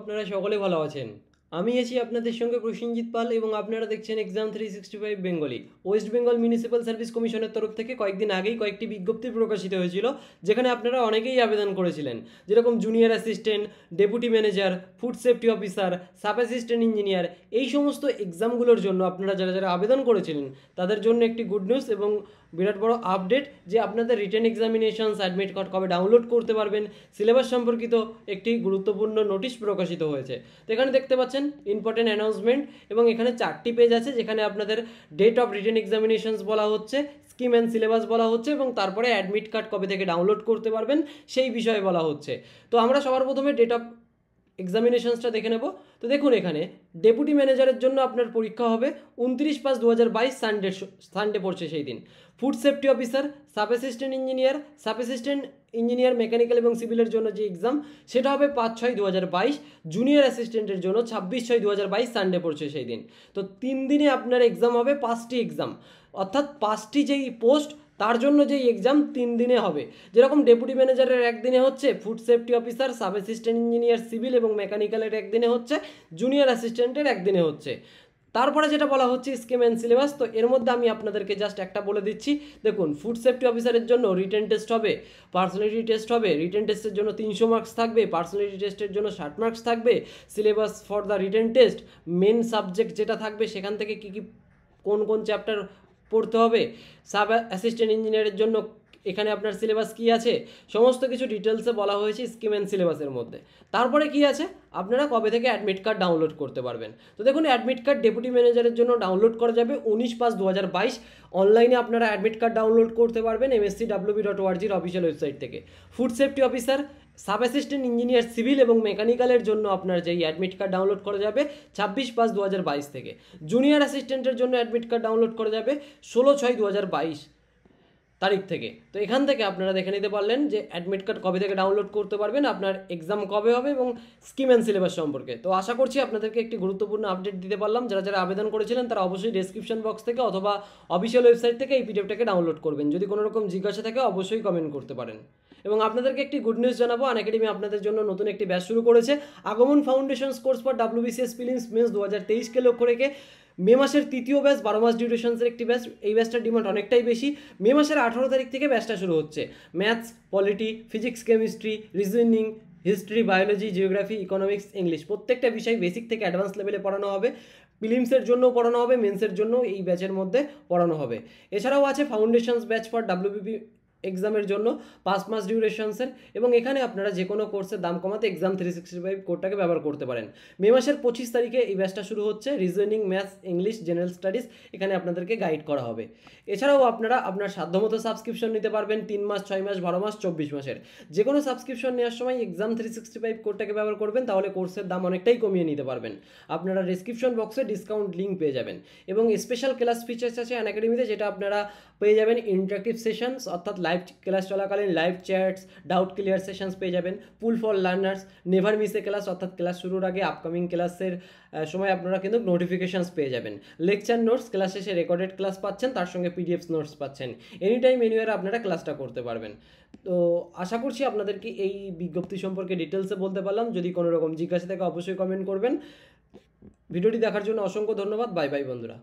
আপনারা সকলে ভালো আছেন আমি আছি আপনাদের সঙ্গে প্রসেনজিৎ পাল এবং আপনারা দেখছেন exam three sixty five Bengali West Bengal municipal service কমিশনের তরফ থেকে কয়েকদিন আগেই কয়েকটি বিজ্ঞপ্তি প্রকাশিত হয়েছিল যেখানে আপনারা অনেকেই আবেদন করেছিলেন যেরকম junior assistant deputy manager food safety officer sub assistant engineer এই সমস্ত এক্সামগুলোর জন্য আপনারা যারা যারা আবেদন করেছিলেন তাদের জন্য একটি গুড নিউজ এবং বিরাট বড় আপডেট যে আপনাদের রিটার্ন এক্সামিনেশনস অ্যাডমিট কার্ড কবে ডাউনলোড করতে পারবেন সিলেবাস সম্পর্কিত একটি গুরুত্বপূর্ণ নোটিশ প্রকাশিত হয়েছে তো এখানে দেখতে পাচ্ছেন পাচ্ছেন ইম্পর্টেন্ট অ্যানাউন্সমেন্ট এবং এখানে চারটি পেজ আছে যেখানে আপনাদের ডেট অফ রিটেন এক্সামিনেশনস বলা হচ্ছে স্কিম অ্যান্ড সিলেবাস বলা হচ্ছে এবং তারপরে অ্যাডমিট কার্ড কবে থেকে ডাউনলোড করতে পারবেন সেই বিষয়ে বলা হচ্ছে তো আমরা সবার প্রথমে ডেট অফ এক্সামিনেশনসটা দেখে নেব তো দেখুন এখানে ডেপুটি ম্যানেজারের জন্য আপনার পরীক্ষা হবে উনত্রিশ পাঁচ দু হাজার বাইশ সানডে সানডে পড়ছে সেই দিন food safety officer sub assistant engineer sub assistant engineer mechanical এবং সিভিলের জন্য যে এক্সাম সেটা হবে পাঁচ ছয় দু হাজার বাইশ জুনিয়র অ্যাসিস্ট্যান্টের জন্য ছাব্বিশ ছয় দু হাজার বাইশ সানডে পড়ছে সেই দিন তো তিন দিনে আপনার এক্সাম হবে পাঁচটি এক্সাম অর্থাৎ পাঁচটি যেই পোস্ট তার জন্য যে এক্সাম তিন দিনে হবে যেরকম ডেপুটি ম্যানেজারের একদিনে হচ্ছে food safety officer sub assistant engineer civil এবং মেকানিক্যালের একদিনে হচ্ছে জুনিয়র অ্যাসিস্ট্যান্টের একদিনে হচ্ছে তারপরে যেটা বলা হচ্ছে স্কিম অ্যান্ড সিলেবাস তো এর মধ্যে আমি আপনাদেরকে জাস্ট একটা বলে দিচ্ছি দেখুন ফুড সেফটি অফিসারের জন্য রিটেন টেস্ট হবে পার্সোনালিটি টেস্ট হবে রিটেন টেস্টের জন্য তিনশো মার্কস থাকবে পার্সোনালিটি টেস্টের জন্য ষাট মার্কস থাকবে syllabus for the written test main subject যেটা থাকবে সেখান থেকে কী কী কোন কোন চ্যাপ্টার পড়তে হবে সাব অ্যাসিস্ট্যান্ট ইঞ্জিনিয়ারের জন্য এখানে আপনার সিলেবাস কি আছে সমস্ত কিছু ডিটেলসে বলা হয়েছে স্কিম অ্যান্ড সিলেবাসের মধ্যে তারপরে কি আছে আপনারা কবে থেকে অ্যাডমিট কার্ড ডাউনলোড করতে পারবেন তো দেখুন অ্যাডমিট কার্ড ডেপুটি ম্যানেজারের জন্য ডাউনলোড করা যাবে উনিশ পাঁচ দু অনলাইনে আপনারা অ্যাডমিট কার্ড ডাউনলোড করতে পারবেন এমএসসি ডাব্লিউবি ডট ওয়ার্জির অফিসিয়াল ওয়েবসাইট থেকে food safety officer sub assistant engineer civil এবং মেকানিক্যালের জন্য আপনার যে অ্যাডমিট কার্ড ডাউনলোড করা যাবে ছাব্বিশ পাঁচ দু থেকে জুনিয়র অ্যাসিস্ট্যান্টের জন্য অ্যাডমিট কার্ড ডাউনলোড করা যাবে ষোলো ছয় দু তারিখ থেকে তো এখান থেকে আপনারা দেখে নিতে পারলেন যে অ্যাডমিট কার্ড কবে থেকে ডাউনলোড করতে পারবেন আপনার এক্সাম কবে হবে এবং স্কিম অ্যান্ড সিলেবাস সম্পর্কে তো আশা করছি আপনাদেরকে একটি গুরুত্বপূর্ণ আপডেট দিতে পারলাম যারা যারা আবেদন করেছিলেন তারা অবশ্যই ডিসক্রিপশন বক্স থেকে অথবা অফিসিয়াল ওয়েবসাইট থেকে এই পিডিএফটাকে ডাউনলোড করবেন যদি কোনো রকম জিজ্ঞাসা থাকে অবশ্যই কমেন্ট করতে পারেন এবং আপনাদেরকে একটি গুড নিউজ জানাবো আন একাডেমি আপনাদের জন্য নতুন একটি ব্যাচ শুরু করেছে আগমন ফাউন্ডেশন কোর্স ফর বিসিএস ফিলিংস মেন্স দু হাজার তেইশকে লক্ষ্য রেখে মে মাসের তৃতীয় ব্যাচ বারো মাস ডিউরেশনসের একটি ব্যাচ এই ব্যাচটার ডিমান্ড অনেকটাই বেশি মে মাসের আঠারো তারিখ থেকে ব্যাচটা শুরু হচ্ছে maths polity physics chemistry reasoning history biology geography economics English প্রত্যেকটা বিষয় বেসিক থেকে অ্যাডভান্স লেভেলে পড়ানো হবে ফিলিমসের জন্য পড়ানো হবে মেন্সের জন্য এই ব্যাচের মধ্যে পড়ানো হবে এছাড়াও আছে ফাউন্ডেশনস ব্যাচ ফর ডাব্লিউবি এক্সামের জন্য পাঁচ মাস ডিউরেশনসের এবং এখানে আপনারা যে কোনো কোর্সের দাম কমাতে এক্সাম থ্রি সিক্সটি ফাইভ কোডটাকে ব্যবহার করতে পারেন মে মাসের পঁচিশ তারিখে এই ব্যাচটা শুরু হচ্ছে reasoning maths English general studies এখানে আপনাদেরকে গাইড করা হবে এছাড়াও আপনারা আপনার সাধ্যমতো সাবস্ক্রিপশন নিতে পারবেন তিন মাস ছয় মাস বারো মাস চব্বিশ মাসের যে কোনো সাবস্ক্রিপশন নেওয়ার সময় এক্সাম থ্রি সিক্সটি ফাইভ কোডটাকে ব্যবহার করবেন তাহলে কোর্সের দাম অনেকটাই কমিয়ে নিতে পারবেন আপনারা ডিসক্রিপশন বক্সে ডিসকাউন্ট লিঙ্ক পেয়ে যাবেন এবং স্পেশাল ক্লাস ফিচার্স আছে অ্যান একাডেমিতে যেটা আপনারা পেয়ে যাবেন ইন্টারাক্টিভ সেশনস অর্থাৎ লাইভ ক্লাস চলাকালীন live chats doubt clear sessions পেয়ে যাবেন pool for learners never miss a class অর্থাৎ ক্লাস শুরুর আগে আপকামিং ক্লাসের সময় আপনারা কিন্তু নোটিফিকেশানস পেয়ে যাবেন লেকচার নোটস ক্লাস শেষে রেকর্ডেড ক্লাস পাচ্ছেন তার সঙ্গে পিডিএফ নোটস পাচ্ছেন এনি টাইম এনিওয়ার আপনারা ক্লাসটা করতে পারবেন তো আশা করছি আপনাদেরকে এই বিজ্ঞপ্তি সম্পর্কে ডিটেলসে বলতে পারলাম যদি কোনো রকম জিজ্ঞাসা থাকে অবশ্যই কমেন্ট করবেন ভিডিওটি দেখার জন্য অসংখ্য ধন্যবাদ বাই বাই বন্ধুরা